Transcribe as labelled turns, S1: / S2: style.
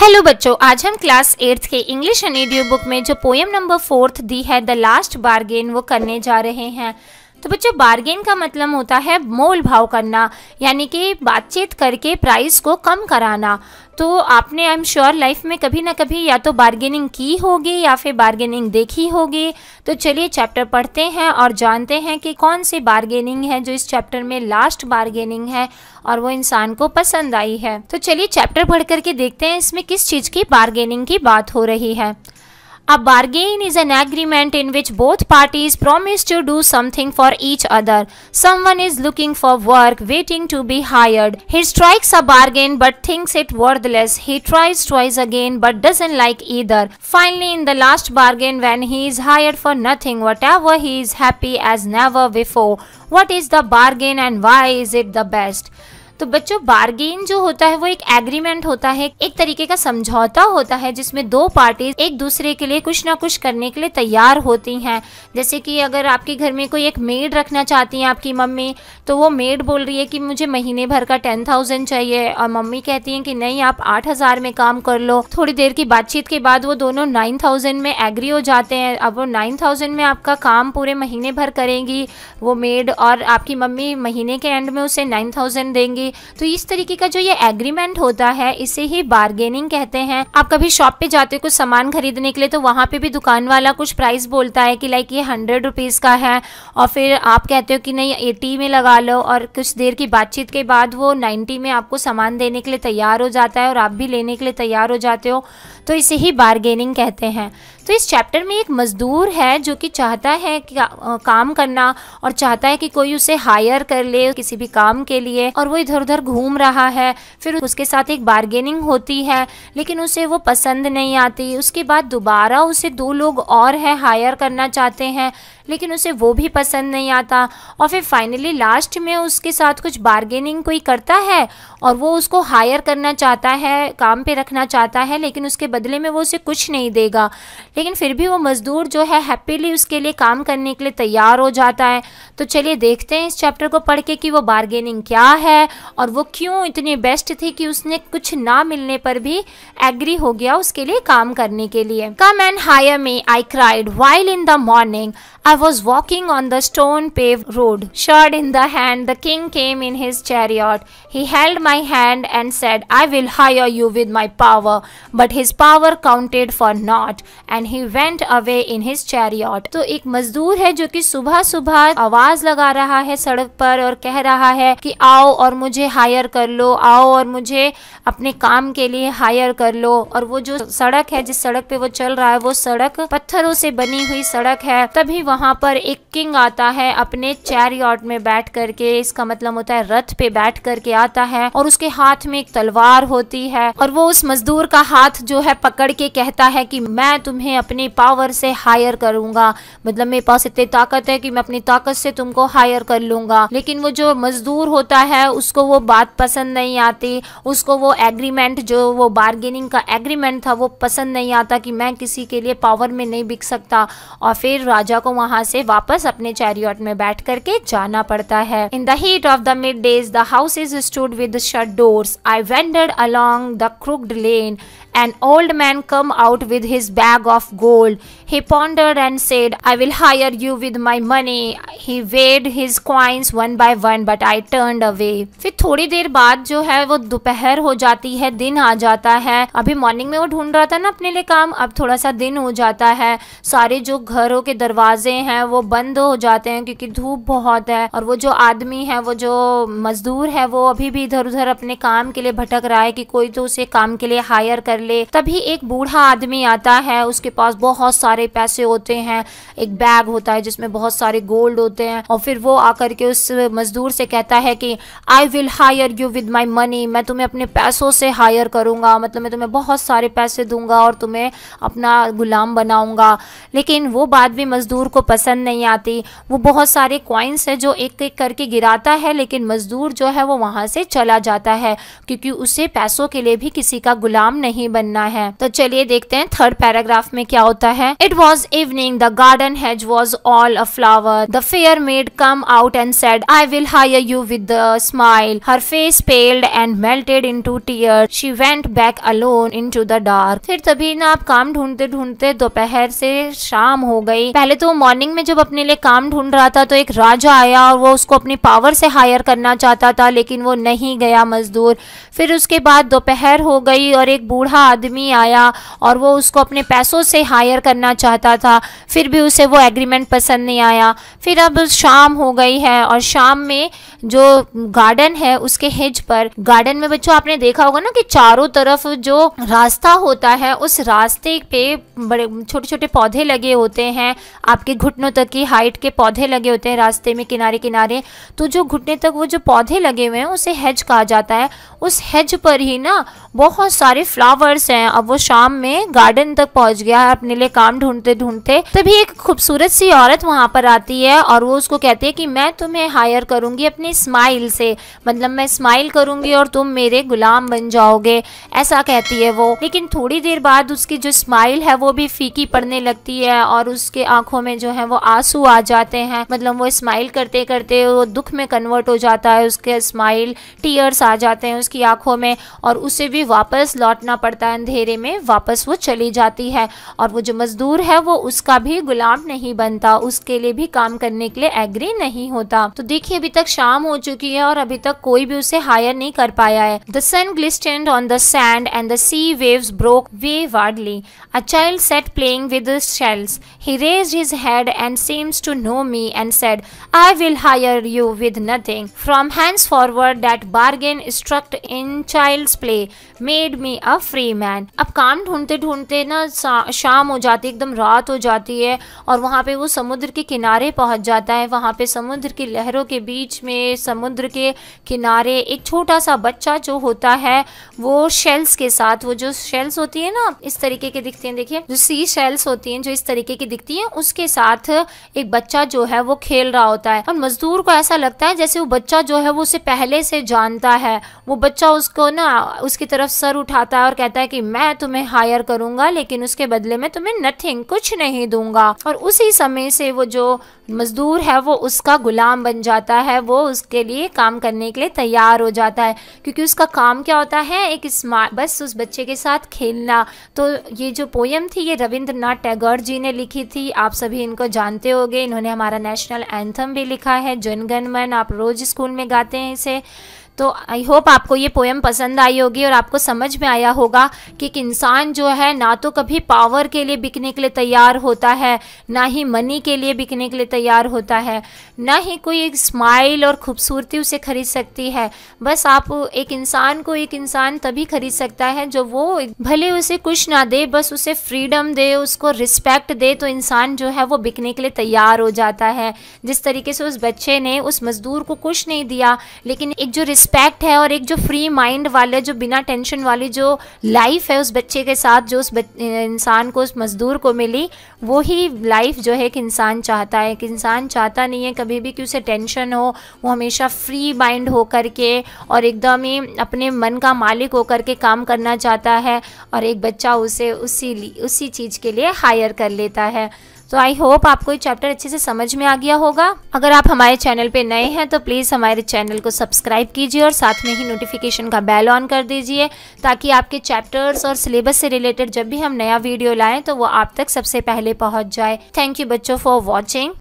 S1: Hello बच्चों आज हम क्लास एट्थ के इंग्लिश एंड ऑडियो बुक में जो पोएम नंबर फोर्थ दी है द लास्ट बारगेन वो करने जा रहे हैं तो बच्चों बारगेन का मतलब होता है मोल भाव करना यानी कि बातचीत करके प्राइस को कम कराना तो आपने आई एम श्योर लाइफ में कभी ना कभी या तो बार्गेनिंग की होगी या फिर बार्गेनिंग देखी होगी तो चलिए चैप्टर पढ़ते हैं और जानते हैं कि कौन सी बार्गेनिंग है जो इस चैप्टर में लास्ट बार्गेनिंग है और वो इंसान को पसंद आई है तो चलिए चैप्टर पढ़ करके देखते हैं इसमें किस चीज़ की बार्गेनिंग की बात हो रही है A bargain is an agreement in which both parties promise to do something for each other. Someone is looking for work, waiting to be hired. He strikes a bargain but thinks it worthless. He tries twice again but doesn't like either. Finally, in the last bargain, when he is hired for nothing, whatever he is happy as never before. What is the bargain and why is it the best? तो बच्चों bargain जो होता है वो एक agreement होता है एक तरीके का समझौता होता है जिसमें दो पार्टी एक दूसरे के लिए कुछ ना कुछ करने के लिए तैयार होती हैं जैसे कि अगर आपके घर में कोई एक मेड रखना चाहती हैं आपकी मम्मी तो वो मेड बोल रही है कि मुझे महीने भर का टेन थाउजेंड चाहिए और मम्मी कहती हैं कि नहीं आप आठ हज़ार में काम कर लो थोड़ी देर की बातचीत के बाद वो दोनों नाइन थाउजेंड में एग्री हो जाते हैं अब वो नाइन थाउजेंड में आपका काम पूरे महीने भर करेंगी वो मेड और आपकी मम्मी महीने के एंड में उसे नाइन थाउजेंड देंगी होगी तो इस तरीके का जो ये एग्रीमेंट होता है इसे ही बार्गेनिंग कहते हैं आप कभी शॉप पे जाते हो कुछ सामान खरीदने के लिए तो वहाँ पे भी दुकान वाला कुछ प्राइस बोलता है कि लाइक ये हंड्रेड रुपीज़ का है और फिर आप कहते हो कि नहीं एटी में लगा लो और कुछ देर की बातचीत के बाद वो नाइन्टी में आपको सामान देने के लिए तैयार हो जाता है और आप भी लेने के लिए तैयार हो जाते हो तो इसे ही बार्गेनिंग कहते हैं तो इस चैप्टर में एक मज़दूर है जो कि चाहता है कि काम करना और चाहता है कि कोई उसे हायर कर ले किसी भी काम के लिए और वो इधर इधर उधर घूम रहा है फिर उसके साथ एक बार्गेनिंग होती है लेकिन उसे वो पसंद नहीं आती उसके बाद दोबारा उसे दो लोग और हैं हायर करना चाहते हैं लेकिन उसे वो भी पसंद नहीं आता और फिर फाइनली लास्ट में उसके साथ कुछ बार्गेनिंग कोई करता है और वो उसको हायर करना चाहता है काम पे रखना चाहता है लेकिन उसके बदले में वो उसे कुछ नहीं देगा लेकिन फिर भी वो मज़दूर जो है हैप्पीली उसके लिए काम करने के लिए तैयार हो जाता है तो चलिए देखते हैं इस चैप्टर को पढ़ के कि वो बार्गेनिंग क्या है और वो क्यों इतने बेस्ट थे कि उसने कुछ ना मिलने पर भी एग्री हो गया उसके लिए काम करने के लिए कम एंड हायर में I cried while in the morning I was walking on the stone paved road. Shard in the hand, the king came in his chariot. He held my hand and said, I will hire you with my power. But his power counted for naught, and he went away in his chariot. तो एक मजदूर है जो कि सुबह सुबह आवाज लगा रहा है सड़क पर और कह रहा है कि आओ और मुझे हायर कर लो आओ और मुझे अपने काम के लिए हायर कर लो और वो जो सड़क है जिस सड़क पे वो चल रहा है वो सड़क पत्थरों से बनी हुई सड़क है तभी वहाँ वहाँ पर एक किंग आता है अपने चैरियॉट में बैठ करके इसका मतलब होता है रथ पे बैठ करके आता है और उसके हाथ में एक तलवार होती है और वो उस मजदूर का हाथ जो है पकड़ के कहता है कि मैं तुम्हें अपनी पावर से हायर करूंगा मतलब मेरे पास इतनी ताकत है कि मैं अपनी ताकत से तुमको हायर कर लूंगा लेकिन वो जो मजदूर होता है उसको वो बात पसंद नहीं आती उसको वो एग्रीमेंट जो वो बार्गेनिंग का एग्रीमेंट था वो पसंद नहीं आता कि मैं किसी के लिए पावर में नहीं बिक सकता और फिर राजा को वहाँ से वापस अपने चैरियट में बैठ करके जाना पड़ता है in the heat of the mid days the house is stood with shut doors I wander along the crooked lane an old man came out with his bag of gold. He pondered and said, I will hire you with my money. He weighed his coins one by one, but I turned away. फिर थोड़ी देर बाद जो है वो दोपहर हो जाती है दिन आ जाता है अभी मॉर्निंग में वो ढूंढ रहा था ना अपने लिए काम अब थोड़ा सा दिन हो जाता है सारे जो घरों के दरवाजे हैं वो बंद हो जाते हैं क्योंकि धूप बहुत है और वो जो आदमी है वो जो मजदूर है वो अभी भी इधर उधर अपने काम के लिए भटक रहा है कि कोई तो उसे काम के लिए हायर कर ले तभी एक बूढ़ा आदमी आता है उसके पास बहुत सारे पैसे होते हैं एक बैग होता है जिसमें बहुत सारे गोल्ड होते हैं और फिर वो आकर के उस मजदूर से कहता है कि I will hire you with my money मैं तुम्हें अपने पैसों से हायर करूँगा मतलब मैं तुम्हें बहुत सारे पैसे दूंगा और तुम्हें अपना गुलाम बनाऊंगा लेकिन वो बात भी मजदूर को पसंद नहीं आती वो बहुत सारे क्वाइंस है जो एक एक करके गिराता है लेकिन मजदूर जो है वो वहां से चला जाता है क्योंकि उसे पैसों के लिए भी किसी का गुलाम नहीं नहीं बनना है तो चलिए देखते हैं थर्ड पैराग्राफ में क्या होता है it was evening the garden has was all a flower the fair maid come out and said I will hire you you smile her face paled and melted into tear she went back alone into the dark फिर तभी ना आप काम ढूंढते ढूंढते दोपहर से शाम हो गई पहले तो मॉर्निंग में जब अपने लिए काम ढूंढ रहा था तो एक राजा आया और वो उसको अपनी पावर से हायर करना चाहता था लेकिन वो नहीं गया मजदूर फिर उसके बाद दोपहर हो गई और एक बूढ़ा अच्छा आदमी आया और वो उसको अपने पैसों से हायर करना चाहता था फिर भी उसे वो एग्रीमेंट पसंद नहीं आया फिर अब शाम हो गई है और शाम में जो गार्डन है उसके हिज पर गार्डन में बच्चों आपने देखा होगा ना कि चारों तरफ जो रास्ता होता है उस रास्ते पे बड़े छोटे छोटे पौधे लगे होते हैं आपके घुटनों तक की हाइट के पौधे लगे होते हैं रास्ते में किनारे किनारे तो जो घुटने तक वो जो पौधे लगे हुए हैं उसे हेज कहा जाता है उस हेज पर ही ना बहुत सारे फ्लावर वर्ष है अब वो शाम में गार्डन तक पहुंच गया है अपने लिए काम ढूंढते ढूंढते तभी एक खूबसूरत सी औरत वहां पर आती है और वो उसको कहती है कि मैं तुम्हें हायर करूंगी अपनी स्माइल से मतलब मैं स्माइल करूंगी और तुम मेरे गुलाम बन जाओगे ऐसा कहती है वो लेकिन थोड़ी देर बाद उसकी जो स्माइल है वो भी फीकी पड़ने लगती है और उसके आंखों में जो है वो आंसू आ जाते हैं मतलब वो स्माइल करते करते वो दुख में कन्वर्ट हो जाता है उसके स्माइल टीयर्स आ जाते हैं उसकी आंखों में और उसे भी वापस लौटना पड़ता पड़ता है अंधेरे में वापस वो चली जाती है और वो जो मजदूर है वो उसका भी गुलाम नहीं बनता उसके लिए भी काम करने के लिए एग्री नहीं होता तो देखिए अभी तक शाम हो चुकी है और अभी तक कोई भी उसे हायर नहीं कर पाया है the sun glistened on the sand and the sea wave broke waywardly a child sat playing with shells he raise his head and seems to know me and said I will hire you with nothing from From forward that bargain struck in child play made me a free ही man अब काम ढूंढते ढूंढते ना शाम हो जाती एकदम रात हो जाती है और वहाँ पे वो समुद्र के किनारे पहुँच जाता है वहाँ पे समुद्र की लहरों के बीच में समुद्र के किनारे एक छोटा सा बच्चा जो होता है वो शेल्स के साथ वो जो शेल्स होती है ना इस तरीके के दिखते हैं देखिए जो सी शेल्स होती हैं जो इस तरीके की दिखती हैं उसके साथ एक बच्चा जो है वो खेल रहा होता है और मजदूर को ऐसा लगता है जैसे वो बच्चा जो है वो उसे पहले से जानता है वो बच्चा उसको ना उसकी तरफ सर उठाता है और कहता कहता है कि मैं तुम्हें हायर करूंगा लेकिन उसके बदले में तुम्हें नथिंग कुछ नहीं दूंगा और उसी समय से वो जो मजदूर है वो उसका गुलाम बन जाता है वो उसके लिए काम करने के लिए तैयार हो जाता है क्योंकि उसका काम क्या होता है एक स्मार्ट बस उस बच्चे के साथ खेलना तो ये जो पोयम थी ये रविंद्रनाथ टैगोर जी ने लिखी थी आप सभी इनको जानते हो इन्होंने हमारा नेशनल एंथम भी लिखा है जनगणमन आप रोज स्कूल में गाते हैं इसे तो आई होप आपको ये पोएम पसंद आई होगी और आपको समझ में आया होगा कि एक इंसान जो है ना तो कभी पावर के लिए बिकने के लिए तैयार होता है ना ही मनी के लिए बिकने के लिए तैयार होता है ना ही कोई एक स्माइल और खूबसूरती उसे खरीद सकती है बस आप एक इंसान को एक इंसान तभी खरीद सकता है जो वो भले उसे कुछ ना दे बस उसे फ्रीडम दे उसको रिस्पेक्ट दे तो इंसान जो है वो बिकने के लिए तैयार हो जाता है जिस तरीके से उस बच्चे ने उस मज़दूर को कुछ नहीं दिया लेकिन एक जो रिस्पेक्ट है और एक जो फ्री माइंड वाले जो बिना टेंशन वाली जो लाइफ है उस बच्चे के साथ जो उस इंसान को उस मज़दूर को मिली वही लाइफ जो है एक इंसान चाहता है एक इंसान चाहता नहीं है कभी भी कि उसे टेंशन हो वो हमेशा फ्री माइंड हो कर के और एकदम ही अपने मन का मालिक होकर के काम करना चाहता है और एक बच्चा उसे उसी उसी चीज़ के लिए हायर कर लेता है तो आई होप आपको ये चैप्टर अच्छे से समझ में आ गया होगा अगर आप हमारे चैनल पे नए हैं तो प्लीज़ हमारे चैनल को सब्सक्राइब कीजिए और साथ में ही नोटिफिकेशन का बेल ऑन कर दीजिए ताकि आपके चैप्टर्स और सिलेबस से रिलेटेड जब भी हम नया वीडियो लाएँ तो वो आप तक सबसे पहले पहुँच जाए थैंक यू बच्चों फॉर वॉचिंग